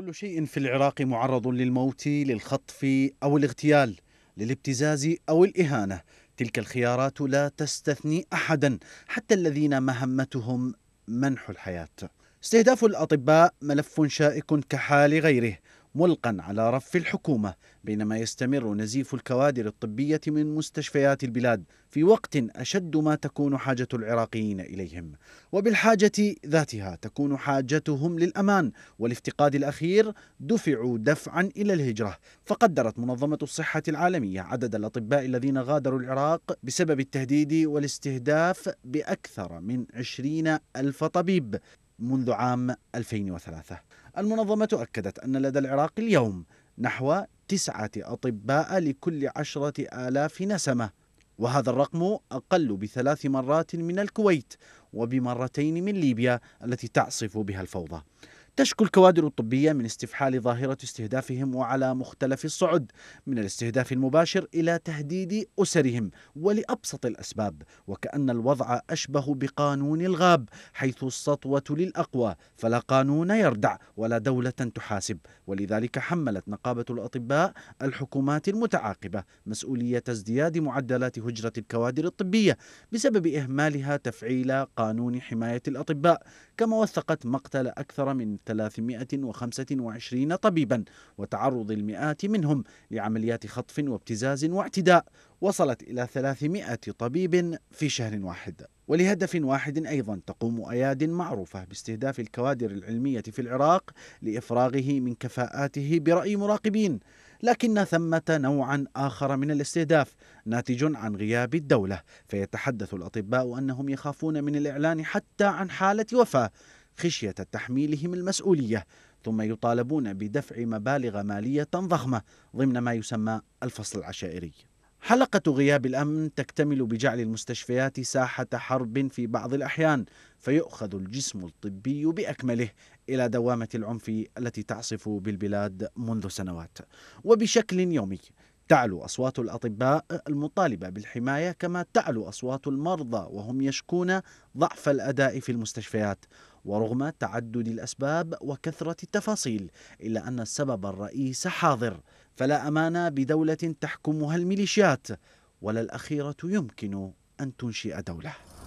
كل شيء في العراق معرض للموت للخطف او الاغتيال للابتزاز او الاهانه تلك الخيارات لا تستثني احدا حتى الذين مهمتهم منح الحياه استهداف الاطباء ملف شائك كحال غيره ملقا على رف الحكومة بينما يستمر نزيف الكوادر الطبية من مستشفيات البلاد في وقت أشد ما تكون حاجة العراقيين إليهم وبالحاجة ذاتها تكون حاجتهم للأمان والافتقاد الأخير دفعوا دفعا إلى الهجرة فقدرت منظمة الصحة العالمية عدد الأطباء الذين غادروا العراق بسبب التهديد والاستهداف بأكثر من 20 ألف طبيب منذ عام 2003 المنظمة أكدت أن لدى العراق اليوم نحو تسعة أطباء لكل عشرة آلاف نسمة وهذا الرقم أقل بثلاث مرات من الكويت وبمرتين من ليبيا التي تعصف بها الفوضى تشكو الكوادر الطبية من استفحال ظاهرة استهدافهم وعلى مختلف الصعد من الاستهداف المباشر إلى تهديد أسرهم ولأبسط الأسباب وكأن الوضع أشبه بقانون الغاب حيث السطوة للأقوى فلا قانون يردع ولا دولة تحاسب ولذلك حملت نقابة الأطباء الحكومات المتعاقبة مسؤولية ازدياد معدلات هجرة الكوادر الطبية بسبب إهمالها تفعيل قانون حماية الأطباء كما وثقت مقتل أكثر من 325 طبيبا وتعرض المئات منهم لعمليات خطف وابتزاز واعتداء وصلت إلى 300 طبيب في شهر واحد ولهدف واحد أيضا تقوم أياد معروفة باستهداف الكوادر العلمية في العراق لإفراغه من كفاءاته برأي مراقبين لكن ثمة نوعا آخر من الاستهداف ناتج عن غياب الدولة فيتحدث الأطباء أنهم يخافون من الإعلان حتى عن حالة وفاة خشية تحميلهم المسؤولية ثم يطالبون بدفع مبالغ مالية ضخمة ضمن ما يسمى الفصل العشائري حلقة غياب الأمن تكتمل بجعل المستشفيات ساحة حرب في بعض الأحيان فيؤخذ الجسم الطبي بأكمله إلى دوامة العنف التي تعصف بالبلاد منذ سنوات وبشكل يومي تعلو أصوات الأطباء المطالبة بالحماية كما تعلو أصوات المرضى وهم يشكون ضعف الأداء في المستشفيات ورغم تعدد الأسباب وكثرة التفاصيل إلا أن السبب الرئيس حاضر فلا أمان بدولة تحكمها الميليشيات ولا الأخيرة يمكن أن تنشئ دولة